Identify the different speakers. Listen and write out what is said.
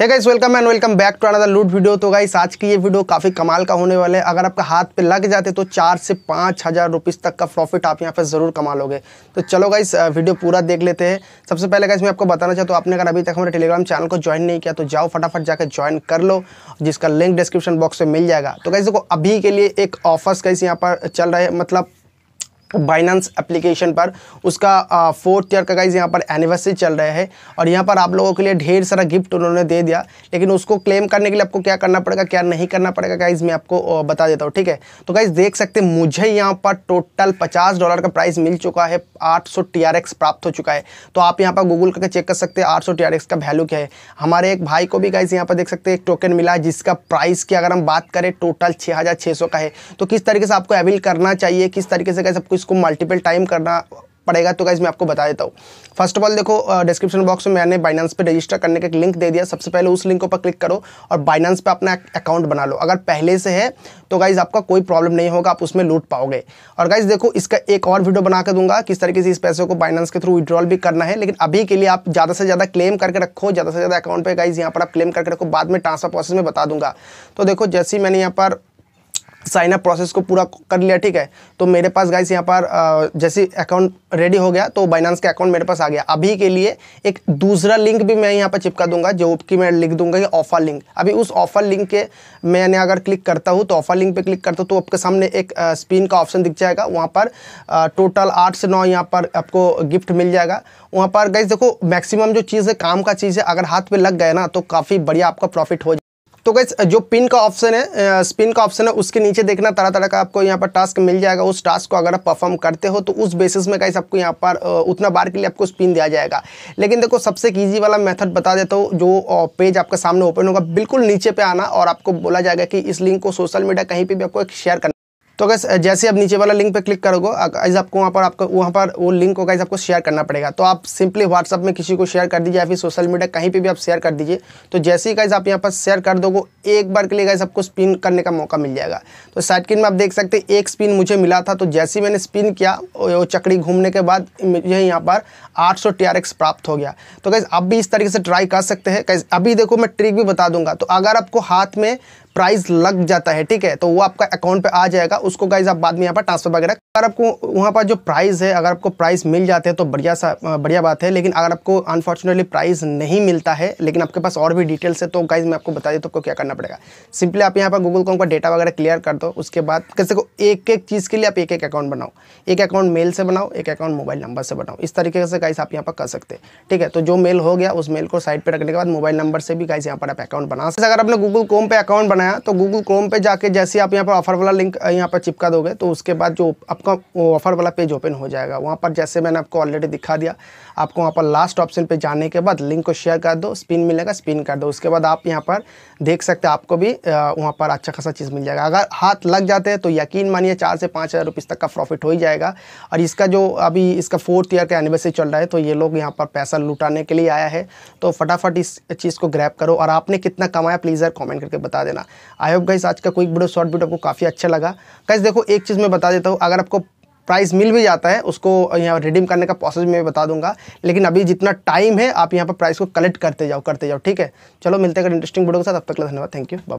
Speaker 1: है guys welcome and welcome back to another loot video तो guys आज की ये वीडियो काफ़ी कमाल का होने वाला है अगर आपका हाथ पे लग जाते तो चार से पाँच हज़ार रुपीज़ तक का प्रॉफिट आप यहाँ पे ज़रूर कमा लोगे तो चलो गाइस वीडियो पूरा देख लेते हैं सबसे पहले गाइस मैं आपको बताना चाहता हूँ आपने अगर अभी तक हमारे टेलीग्राम चैनल को ज्वाइन नहीं किया तो जाओ फटाफट जाकर ज्वाइन कर लो जिसका लिंक डिस्क्रिप्शन बॉक्स में मिल जाएगा तो गाइस देखो अभी के लिए एक ऑफर्स गाइस यहाँ पर चल रहा है मतलब बाइनेंस एप्लीकेशन पर उसका फोर्थ ईयर का गाइज यहाँ पर एनिवर्सरी चल रहा है और यहाँ पर आप लोगों के लिए ढेर सारा गिफ्ट उन्होंने दे दिया लेकिन उसको क्लेम करने के लिए आपको क्या करना पड़ेगा क्या नहीं करना पड़ेगा गाइज मैं आपको बता देता हूँ ठीक है तो गाइज देख सकते हैं मुझे यहाँ पर टोटल पचास डॉलर का प्राइस मिल चुका है आठ सौ प्राप्त हो चुका है तो आप यहाँ पर गूगल करके चेक कर सकते हैं आठ सौ का वैल्यू क्या है हमारे एक भाई को भी गाइज यहाँ पर देख सकते एक टोकन मिला है जिसका प्राइस की अगर हम बात करें टोटल छः का है तो किस तरीके से आपको अवेल करना चाहिए किस तरीके से गाइज आपको इसको मल्टीपल टाइम करना पड़ेगा तो गाइज मैं आपको बता देता हूँ फर्स्ट ऑफ ऑल देखो डिस्क्रिप्शन बॉक्स में मैंने बाइनेंस पे रजिस्टर करने का एक लिंक दे दिया सबसे पहले उस लिंक पर क्लिक करो और बाइनेंस पे अपना अकाउंट बना लो अगर पहले से है तो गाइज आपका कोई प्रॉब्लम नहीं होगा आप उसमें लूट पाओगे और गाइज देखो इसका एक और वीडियो बना कर दूंगा किस तरीके से इस पैसे को बाइनेंस के थ्रू विड्रॉल भी करना है लेकिन अभी के लिए आप ज़्यादा से ज़्यादा क्लेम करके रखो ज़्यादा से ज़्यादा अकाउंट पर गाइज यहाँ पर आप क्लेम करके रखो बाद में ट्रांसफर प्रोसेस में बता दूंगा तो देखो जैसे मैंने यहाँ पर साइन अप प्रोसेस को पूरा कर लिया ठीक है तो मेरे पास गाइस यहाँ पर जैसे अकाउंट रेडी हो गया तो बाइनांस का अकाउंट मेरे पास आ गया अभी के लिए एक दूसरा लिंक भी मैं यहाँ पर चिपका दूंगा जो कि मैं लिख दूंगा कि ऑफर लिंक अभी उस ऑफर लिंक के मैंने अगर क्लिक करता हूँ तो ऑफर लिंक पर क्लिक करता हूँ तो आपके सामने एक स्पिन का ऑप्शन दिख जाएगा वहाँ पर टोटल आठ से नौ यहाँ पर आपको गिफ्ट मिल जाएगा वहाँ पर गाइस देखो मैक्सिमम जो चीज़ है काम का चीज़ है अगर हाथ पे लग गए ना तो काफ़ी बढ़िया आपका प्रॉफिट हो तो गैस जो पिन का ऑप्शन है स्पिन का ऑप्शन है उसके नीचे देखना तरह तरह का आपको यहाँ पर टास्क मिल जाएगा उस टास्क को अगर आप परफॉर्म करते हो तो उस बेसिस में गैस आपको यहाँ पर उतना बार के लिए आपको स्पिन दिया जाएगा लेकिन देखो सबसे ईजी वाला मेथड बता देता हूँ जो पेज आपके सामने ओपन होगा बिल्कुल नीचे पर आना और आपको बोला जाएगा कि इस लिंक को सोशल मीडिया कहीं पर भी आपको शेयर करना तो अगर जैसे आप नीचे वाला लिंक पर क्लिक करोगे आइज़ आपको वहाँ पर आपको वहाँ पर वो लिंक को गाइज आपको शेयर करना पड़ेगा तो आप सिंपली व्हाट्सअप में किसी को शेयर कर दीजिए या फिर सोशल मीडिया कहीं पर भी आप शेयर कर दीजिए तो जैसे ही गाइज आप यहाँ पर शेयर कर दोगे एक बार के लिए गाइज आपको स्पिन करने का मौका मिल जाएगा तो साइडकिन में आप देख सकते एक स्पिन मुझे मिला था तो जैसे ही मैंने स्पिन किया वो चकड़ी घूमने के बाद मुझे यहाँ पर 800 सौ प्राप्त हो गया तो गैस आप भी इस तरीके से ट्राई कर सकते हैं कैसे अभी देखो मैं ट्रिक भी बता दूंगा तो अगर आपको हाथ में प्राइस लग जाता है ठीक है तो वो आपका अकाउंट पे आ जाएगा उसको गाइज आप बाद में यहाँ पर ट्रांसफर वगैरह अगर आपको वहाँ पर जो प्राइज़ है अगर आपको प्राइज़ मिल जाते हैं तो बढ़िया सा बढ़िया बात है लेकिन अगर आपको अनफॉर्चुनेटली प्राइज़ नहीं मिलता है लेकिन आपके पास और भी डिटेल्स है तो गाइज मैं आपको बता देता तो आपको क्या करना पड़ेगा सिंपली आप यहाँ पर गूगल कॉम का डेटा वगैरह क्लियर कर दो उसके बाद कैसे को एक एक चीज़ के लिए आप एक एक अकाउंट बनाओ एक अकाउंट मेल से बनाओ एक अकाउंट मोबाइल नंबर से बनाओ इस तरीके से गाइस आप यहाँ पर कर सकते हैं ठीक है तो जो मेल हो गया उस मेल को साइड पर रखने के बाद मोबाइल नंबर से भी गाइस यहाँ पर आप अकाउंट बना सकते अगर आपने गूगल क्रोम पर अकाउंट बनाया तो गूगल क्रोम पर जाकर जैसे आप यहाँ पर ऑफर वाला लिंक यहाँ पर चिपका दोगे तो उसके बाद जो आपका आपका ऑफर वाला पेज ओपन हो जाएगा वहाँ पर जैसे मैंने आपको ऑलरेडी दिखा दिया आपको वहाँ पर लास्ट ऑप्शन पे जाने के बाद लिंक को शेयर कर दो स्पिन मिलेगा स्पिन कर दो उसके बाद आप यहाँ पर देख सकते हैं आपको भी वहाँ पर अच्छा खासा चीज़ मिल जाएगा अगर हाथ लग जाते हैं तो यकीन मानिए चार से पाँच हज़ार रुपीज़ तक का प्रॉफिट हो ही जाएगा और इसका जो अभी इसका फोर्थ ईयर का एनिवर्सरी चल रहा है तो ये लोग यहाँ पर पैसा लुटाने के लिए आया है तो फटाफट इस चीज़ को ग्रैप करो और आपने कितना कमाया प्लीज़ यार कॉमेंट करके बता देना आई होप गाइस आज का कोई वीडियो शॉर्ट वीडियो आपको काफ़ी अच्छा लगा गाइस देखो एक चीज़ मैं बता देता हूँ अगर आपको प्राइस मिल भी जाता है उसको यहाँ रिडीम करने का प्रोसेस मैं बता दूंगा लेकिन अभी जितना टाइम है आप यहाँ पर प्राइस को कलेक्ट करते जाओ करते जाओ ठीक है चलो मिलते हैं इंटरेस्टिंग वीडियो के साथ अब तक धन्यवाद थैंक यू